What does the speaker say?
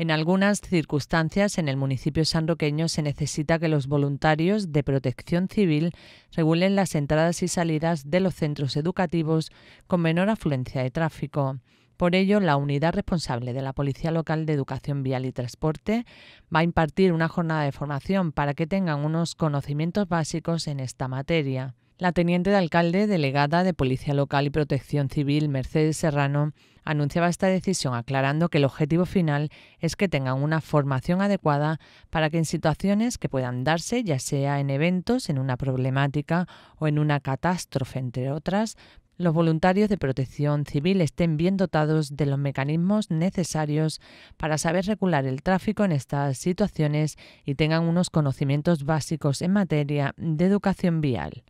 En algunas circunstancias, en el municipio sanroqueño se necesita que los voluntarios de protección civil regulen las entradas y salidas de los centros educativos con menor afluencia de tráfico. Por ello, la unidad responsable de la Policía Local de Educación Vial y Transporte va a impartir una jornada de formación para que tengan unos conocimientos básicos en esta materia. La teniente de alcalde, delegada de Policía Local y Protección Civil, Mercedes Serrano, anunciaba esta decisión aclarando que el objetivo final es que tengan una formación adecuada para que en situaciones que puedan darse, ya sea en eventos, en una problemática o en una catástrofe, entre otras, los voluntarios de protección civil estén bien dotados de los mecanismos necesarios para saber regular el tráfico en estas situaciones y tengan unos conocimientos básicos en materia de educación vial.